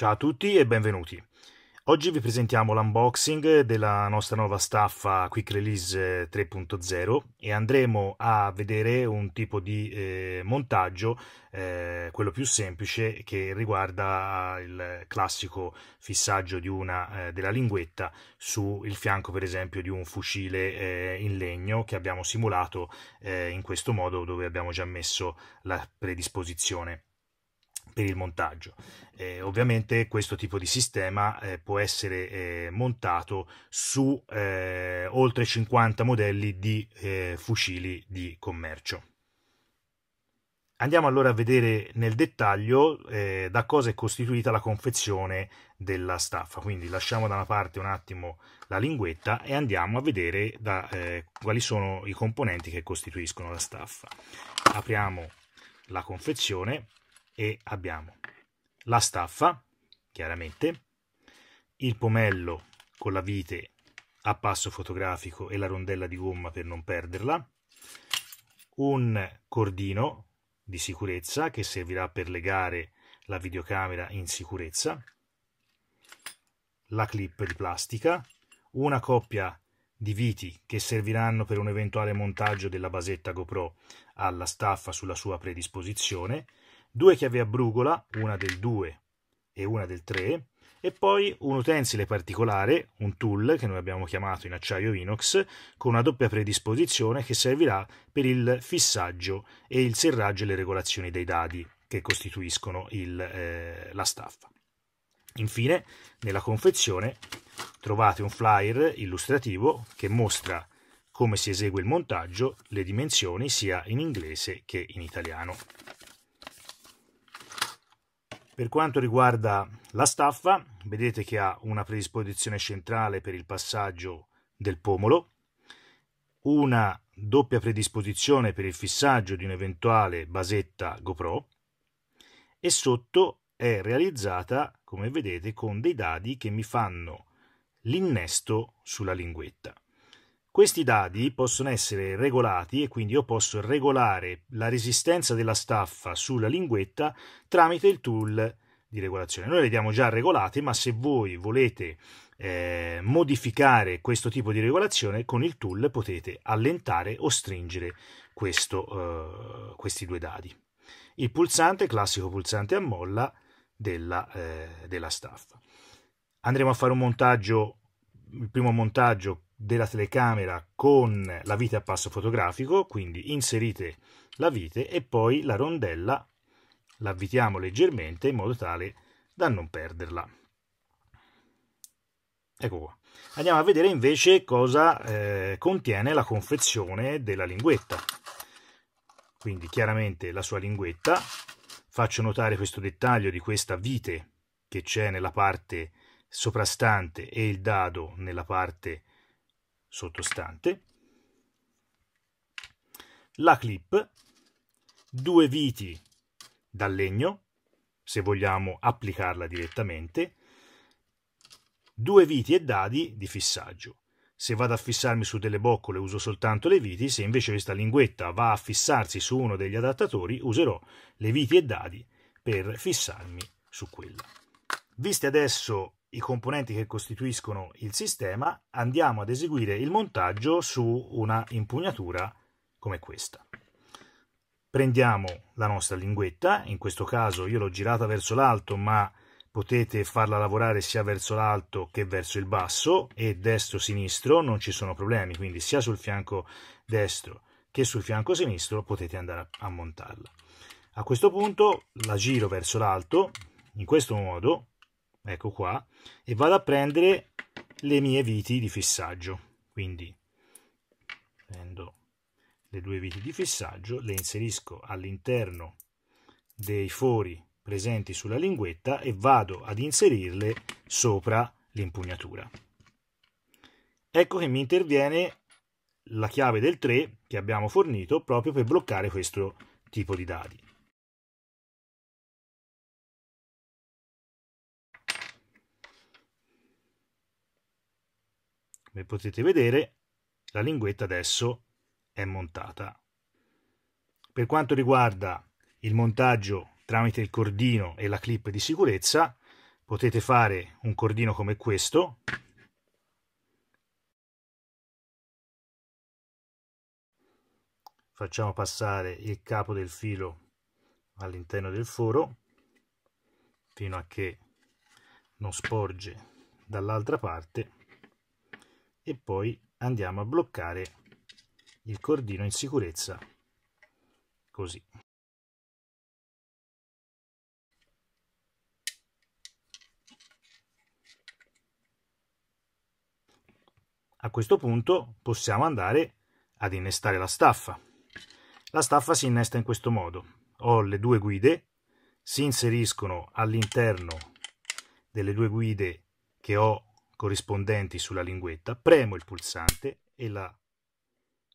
Ciao a tutti e benvenuti. Oggi vi presentiamo l'unboxing della nostra nuova staffa Quick Release 3.0 eh, e andremo a vedere un tipo di eh, montaggio, eh, quello più semplice, che riguarda eh, il classico fissaggio una, eh, della linguetta sul fianco per esempio di un fucile eh, in legno che abbiamo simulato in questo modo dove abbiamo già messo la predisposizione per il montaggio. Eh, ovviamente questo tipo di sistema eh, può essere eh, montato su eh, oltre 50 modelli di eh, fucili di commercio. Andiamo allora a vedere nel dettaglio eh, da cosa è costituita la confezione della staffa, quindi lasciamo da una parte un attimo la linguetta e andiamo a vedere da, quali sono i componenti che costituiscono la staffa. Apriamo la confezione e abbiamo la staffa, chiaramente, il pomello con la vite a passo fotografico e la rondella di gomma per non perderla, un cordino di sicurezza che servirà per legare la videocamera in sicurezza, la clip di plastica, una coppia di viti che serviranno per un eventuale montaggio della basetta GoPro alla staffa sulla sua predisposizione due chiavi a brugola, una del 2 e una del 3, e poi un utensile particolare, un tool che noi abbiamo chiamato in acciaio inox, con una doppia predisposizione che servirà per il fissaggio e il serraggio e le regolazioni dei dadi che costituiscono il, eh, la staffa. Infine, nella confezione trovate un flyer illustrativo che mostra come si esegue il montaggio, le dimensioni sia in inglese che in italiano. Per quanto riguarda la staffa, vedete che ha una predisposizione centrale per il passaggio del pomolo, una doppia predisposizione per il fissaggio di un'eventuale basetta GoPro e sotto è realizzata, come vedete, con dei dadi che mi fanno l'innesto sulla linguetta. Questi dadi possono essere regolati e quindi io posso regolare la resistenza della staffa sulla linguetta tramite il tool di regolazione. Noi le abbiamo già regolate, ma se voi volete eh, modificare questo tipo di regolazione, con il tool potete allentare o stringere questo, eh, questi due dadi. Il pulsante, classico pulsante a molla della, eh, della staffa. Andremo a fare un montaggio, il primo montaggio della telecamera con la vite a passo fotografico, quindi inserite la vite e poi la rondella la avvitiamo leggermente in modo tale da non perderla. Ecco qua. Andiamo a vedere invece cosa eh, contiene la confezione della linguetta. Quindi chiaramente la sua linguetta. Faccio notare questo dettaglio di questa vite che c'è nella parte soprastante e il dado nella parte sottostante, la clip, due viti dal legno, se vogliamo applicarla direttamente, due viti e dadi di fissaggio. Se vado a fissarmi su delle boccole uso soltanto le viti, se invece questa linguetta va a fissarsi su uno degli adattatori userò le viti e dadi per fissarmi su quella. Viste adesso i componenti che costituiscono il sistema, andiamo ad eseguire il montaggio su una impugnatura come questa. Prendiamo la nostra linguetta, in questo caso io l'ho girata verso l'alto, ma potete farla lavorare sia verso l'alto che verso il basso e destro-sinistro, non ci sono problemi, quindi sia sul fianco destro che sul fianco sinistro potete andare a montarla. A questo punto la giro verso l'alto, in questo modo ecco qua, e vado a prendere le mie viti di fissaggio. Quindi prendo le due viti di fissaggio, le inserisco all'interno dei fori presenti sulla linguetta e vado ad inserirle sopra l'impugnatura. Ecco che mi interviene la chiave del 3 che abbiamo fornito proprio per bloccare questo tipo di dadi. Come potete vedere, la linguetta adesso è montata. Per quanto riguarda il montaggio tramite il cordino e la clip di sicurezza, potete fare un cordino come questo, facciamo passare il capo del filo all'interno del foro fino a che non sporge dall'altra parte e poi andiamo a bloccare il cordino in sicurezza così a questo punto possiamo andare ad innestare la staffa la staffa si innesta in questo modo ho le due guide si inseriscono all'interno delle due guide che ho corrispondenti sulla linguetta, premo il pulsante e la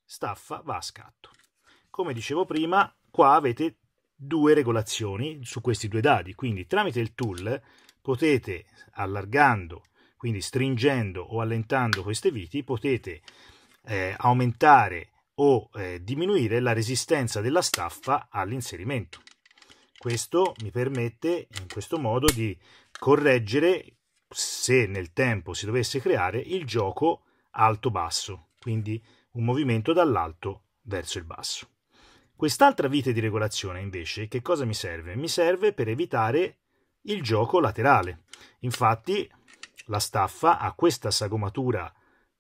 staffa va a scatto. Come dicevo prima, qua avete due regolazioni su questi due dadi, quindi tramite il tool potete, allargando, quindi stringendo o allentando queste viti, potete eh, aumentare o eh, diminuire la resistenza della staffa all'inserimento. Questo mi permette in questo modo di correggere se nel tempo si dovesse creare il gioco alto-basso, quindi un movimento dall'alto verso il basso. Quest'altra vite di regolazione invece che cosa mi serve? Mi serve per evitare il gioco laterale. Infatti la staffa ha questa sagomatura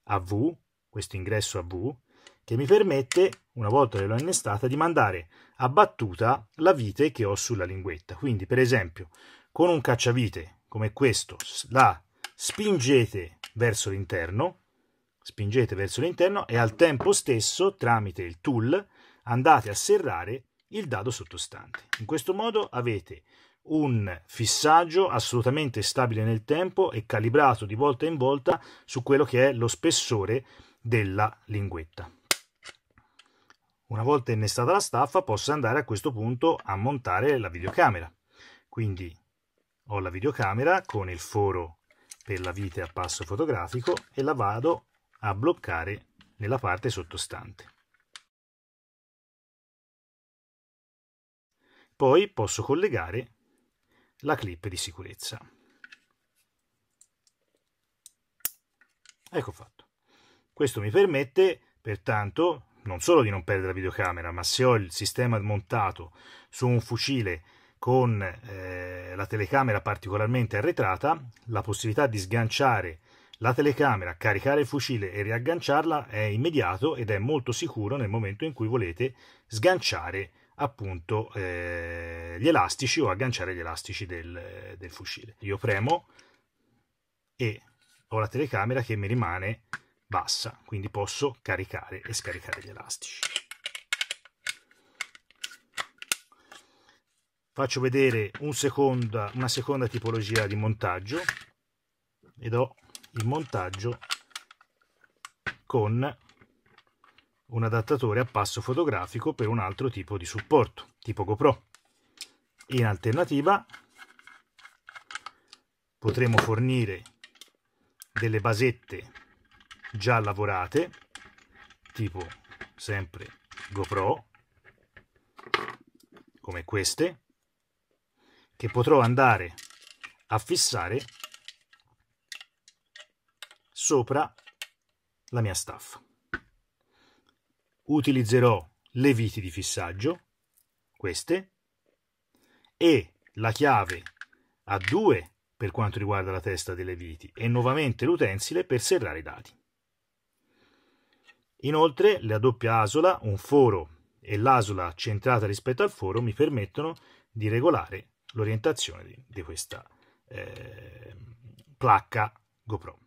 a V, questo ingresso a V, che mi permette, una volta che l'ho innestata, di mandare a battuta la vite che ho sulla linguetta. Quindi, per esempio, con un cacciavite come questo, la spingete verso l'interno, spingete verso l'interno e al tempo stesso, tramite il tool, andate a serrare il dado sottostante. In questo modo avete un fissaggio assolutamente stabile nel tempo e calibrato di volta in volta su quello che è lo spessore della linguetta. Una volta innestata la staffa posso andare a questo punto a montare la videocamera. Quindi ho la videocamera con il foro per la vite a passo fotografico e la vado a bloccare nella parte sottostante. Poi posso collegare la clip di sicurezza. Ecco fatto. Questo mi permette pertanto non solo di non perdere la videocamera, ma se ho il sistema montato su un fucile con eh, la telecamera particolarmente arretrata, la possibilità di sganciare la telecamera, caricare il fucile e riagganciarla è immediato ed è molto sicuro nel momento in cui volete sganciare appunto eh, gli elastici o agganciare gli elastici del, del fucile. Io premo e ho la telecamera che mi rimane bassa, quindi posso caricare e scaricare gli elastici. faccio vedere un seconda, una seconda tipologia di montaggio ed ho il montaggio con un adattatore a passo fotografico per un altro tipo di supporto, tipo GoPro. In alternativa potremo fornire delle basette già lavorate, tipo sempre GoPro, come queste, che potrò andare a fissare sopra la mia staffa. Utilizzerò le viti di fissaggio, queste, e la chiave a due per quanto riguarda la testa delle viti e nuovamente l'utensile per serrare i dati. Inoltre la doppia asola, un foro e l'asola centrata rispetto al foro mi permettono di regolare l'orientazione di, di questa eh, placca GoPro.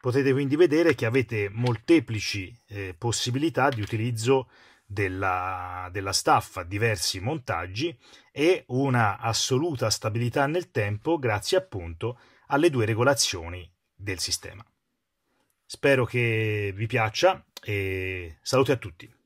Potete quindi vedere che avete molteplici eh, possibilità di utilizzo della, della, staffa, diversi montaggi e una assoluta stabilità nel tempo grazie appunto alle due regolazioni del sistema. Spero che vi piaccia, e saluti a tutti.